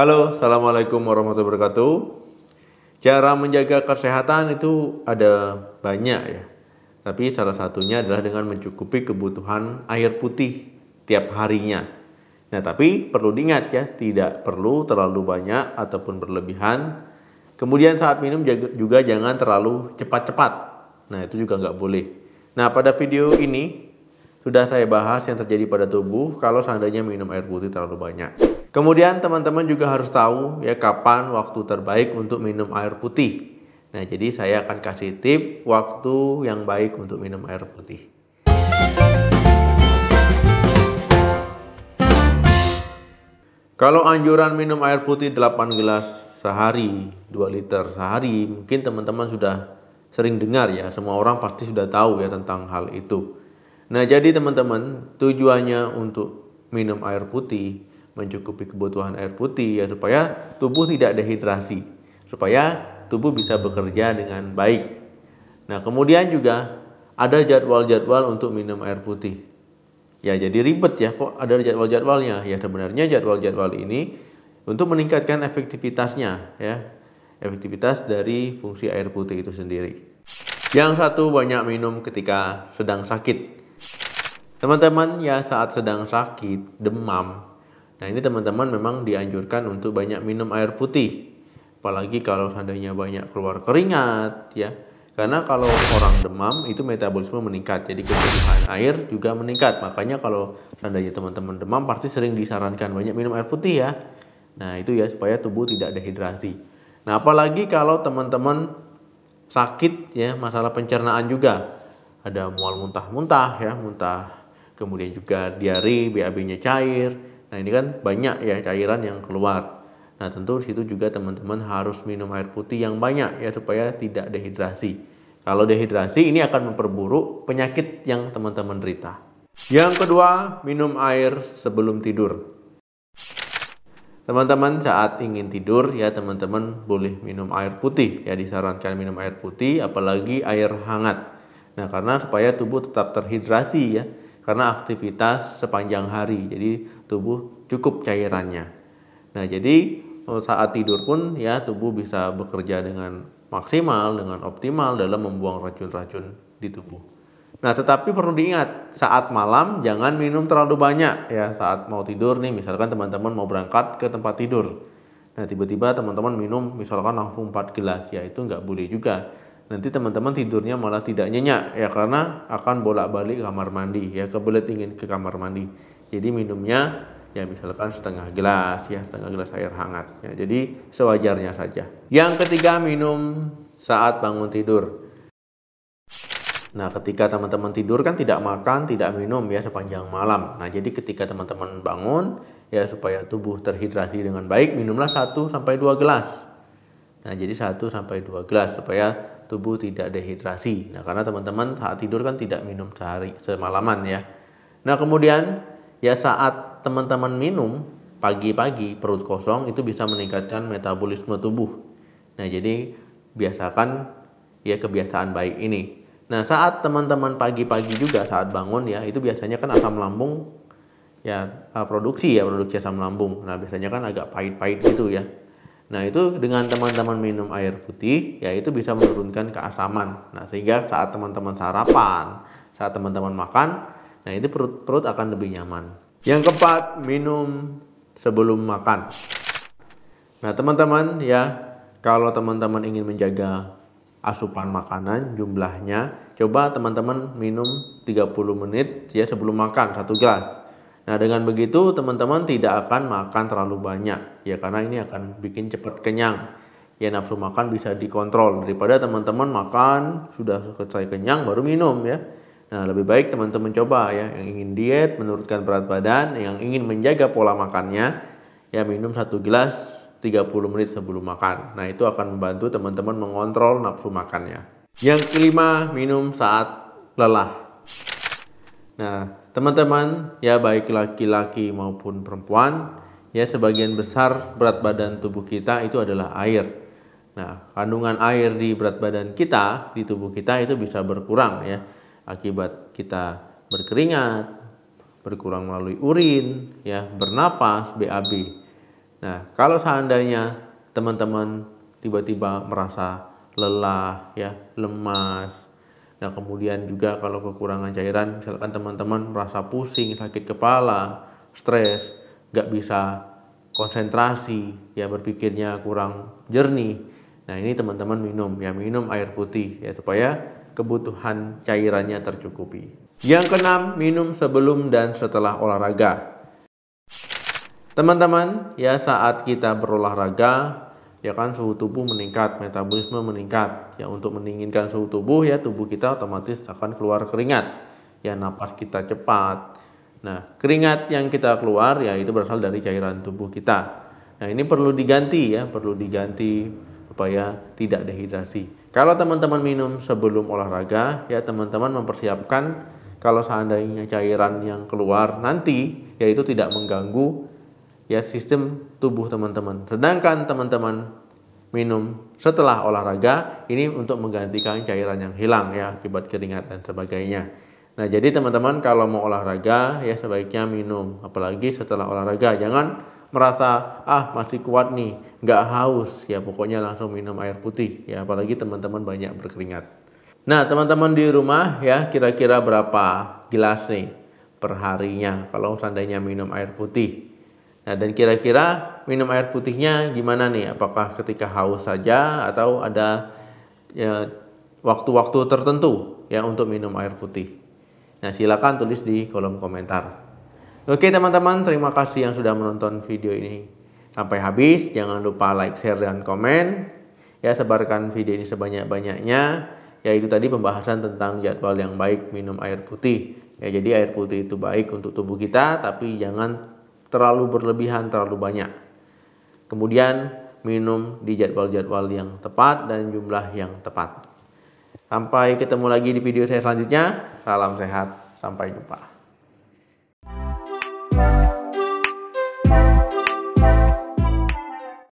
Halo, Assalamualaikum warahmatullahi wabarakatuh. Cara menjaga kesehatan itu ada banyak ya. Tapi salah satunya adalah dengan mencukupi kebutuhan air putih tiap harinya. Nah, tapi perlu diingat ya, tidak perlu terlalu banyak ataupun berlebihan. Kemudian saat minum juga jangan terlalu cepat-cepat. Nah, itu juga nggak boleh. Nah, pada video ini sudah saya bahas yang terjadi pada tubuh kalau seandainya minum air putih terlalu banyak. Kemudian teman-teman juga harus tahu ya kapan waktu terbaik untuk minum air putih. Nah, jadi saya akan kasih tip waktu yang baik untuk minum air putih. Kalau anjuran minum air putih 8 gelas sehari, 2 liter sehari, mungkin teman-teman sudah sering dengar ya, semua orang pasti sudah tahu ya tentang hal itu. Nah, jadi teman-teman, tujuannya untuk minum air putih mencukupi kebutuhan air putih ya supaya tubuh tidak dehidrasi, supaya tubuh bisa bekerja dengan baik. Nah, kemudian juga ada jadwal-jadwal untuk minum air putih. Ya, jadi ribet ya kok ada jadwal-jadwalnya. Ya sebenarnya jadwal-jadwal ini untuk meningkatkan efektivitasnya ya. Efektivitas dari fungsi air putih itu sendiri. Yang satu banyak minum ketika sedang sakit. Teman-teman ya saat sedang sakit, demam, Nah ini teman-teman memang dianjurkan untuk banyak minum air putih, apalagi kalau seandainya banyak keluar keringat ya. Karena kalau orang demam itu metabolisme meningkat, jadi kebutuhan air juga meningkat. Makanya kalau seandainya teman-teman demam pasti sering disarankan banyak minum air putih ya. Nah itu ya supaya tubuh tidak dehidrasi. Nah apalagi kalau teman-teman sakit ya masalah pencernaan juga ada mual muntah-muntah ya muntah kemudian juga diare BAB-nya cair Nah ini kan banyak ya cairan yang keluar. Nah tentu situ juga teman-teman harus minum air putih yang banyak ya supaya tidak dehidrasi. Kalau dehidrasi ini akan memperburuk penyakit yang teman-teman derita. Yang kedua, minum air sebelum tidur. Teman-teman saat ingin tidur ya teman-teman boleh minum air putih ya disarankan minum air putih apalagi air hangat. Nah karena supaya tubuh tetap terhidrasi ya karena aktivitas sepanjang hari. Jadi tubuh cukup cairannya. Nah, jadi e, saat tidur pun ya tubuh bisa bekerja dengan maksimal, dengan optimal dalam membuang racun-racun di tubuh. Nah, tetapi perlu diingat, saat malam jangan minum terlalu banyak ya. Saat mau tidur nih, misalkan teman-teman mau berangkat ke tempat tidur. Nah, tiba-tiba teman-teman minum misalkan langsung 4 gelas, ya itu nggak boleh juga nanti teman-teman tidurnya malah tidak nyenyak ya karena akan bolak-balik kamar mandi ya kebelet ingin ke kamar mandi jadi minumnya ya misalkan setengah gelas ya setengah gelas air hangat ya jadi sewajarnya saja yang ketiga minum saat bangun tidur Nah, ketika teman-teman tidur kan tidak makan, tidak minum ya sepanjang malam. Nah, jadi ketika teman-teman bangun ya supaya tubuh terhidrasi dengan baik, minumlah 1 sampai 2 gelas. Nah, jadi 1 sampai 2 gelas supaya tubuh tidak dehidrasi. Nah, karena teman-teman saat tidur kan tidak minum sehari semalaman ya. Nah, kemudian ya saat teman-teman minum pagi-pagi perut kosong itu bisa meningkatkan metabolisme tubuh. Nah, jadi biasakan ya kebiasaan baik ini. Nah, saat teman-teman pagi-pagi juga saat bangun ya, itu biasanya kan asam lambung ya eh, produksi ya produksi asam lambung. Nah, biasanya kan agak pahit-pahit gitu ya. Nah, itu dengan teman-teman minum air putih, ya itu bisa menurunkan keasaman. Nah, sehingga saat teman-teman sarapan, saat teman-teman makan, nah itu perut perut akan lebih nyaman. Yang keempat, minum sebelum makan. Nah, teman-teman ya, kalau teman-teman ingin menjaga asupan makanan jumlahnya, coba teman-teman minum 30 menit ya sebelum makan satu gelas. Nah, dengan begitu teman-teman tidak akan makan terlalu banyak ya karena ini akan bikin cepat kenyang. Ya nafsu makan bisa dikontrol daripada teman-teman makan sudah selesai kenyang baru minum ya. Nah, lebih baik teman-teman coba ya yang ingin diet menurunkan berat badan, yang ingin menjaga pola makannya ya minum satu gelas 30 menit sebelum makan. Nah, itu akan membantu teman-teman mengontrol nafsu makannya. Yang kelima, minum saat lelah. Nah, Teman-teman, ya baik laki-laki maupun perempuan, ya sebagian besar berat badan tubuh kita itu adalah air. Nah, kandungan air di berat badan kita, di tubuh kita itu bisa berkurang ya akibat kita berkeringat, berkurang melalui urin, ya, bernapas, BAB. Nah, kalau seandainya teman-teman tiba-tiba merasa lelah, ya, lemas, Nah, kemudian juga kalau kekurangan cairan, misalkan teman-teman merasa pusing, sakit kepala, stres, nggak bisa konsentrasi, ya berpikirnya kurang jernih. Nah, ini teman-teman minum, ya minum air putih, ya supaya kebutuhan cairannya tercukupi. Yang keenam, minum sebelum dan setelah olahraga. Teman-teman, ya saat kita berolahraga, ya kan suhu tubuh meningkat, metabolisme meningkat. Ya untuk mendinginkan suhu tubuh ya tubuh kita otomatis akan keluar keringat. Ya napas kita cepat. Nah, keringat yang kita keluar ya itu berasal dari cairan tubuh kita. Nah, ini perlu diganti ya, perlu diganti supaya tidak dehidrasi. Kalau teman-teman minum sebelum olahraga, ya teman-teman mempersiapkan kalau seandainya cairan yang keluar nanti yaitu tidak mengganggu ya sistem tubuh teman-teman. Sedangkan teman-teman minum setelah olahraga ini untuk menggantikan cairan yang hilang ya akibat keringat dan sebagainya. Nah, jadi teman-teman kalau mau olahraga ya sebaiknya minum apalagi setelah olahraga. Jangan merasa ah masih kuat nih, nggak haus ya pokoknya langsung minum air putih ya apalagi teman-teman banyak berkeringat. Nah, teman-teman di rumah ya kira-kira berapa gelas nih perharinya kalau seandainya minum air putih Nah, dan kira-kira minum air putihnya gimana nih? Apakah ketika haus saja atau ada ya, waktu-waktu ya, tertentu ya untuk minum air putih? Nah, silakan tulis di kolom komentar. Oke, teman-teman, terima kasih yang sudah menonton video ini sampai habis. Jangan lupa like, share, dan komen. Ya, sebarkan video ini sebanyak-banyaknya. Ya itu tadi pembahasan tentang jadwal yang baik minum air putih. Ya, jadi air putih itu baik untuk tubuh kita, tapi jangan terlalu berlebihan, terlalu banyak. Kemudian minum di jadwal-jadwal yang tepat dan jumlah yang tepat. Sampai ketemu lagi di video saya selanjutnya. Salam sehat, sampai jumpa.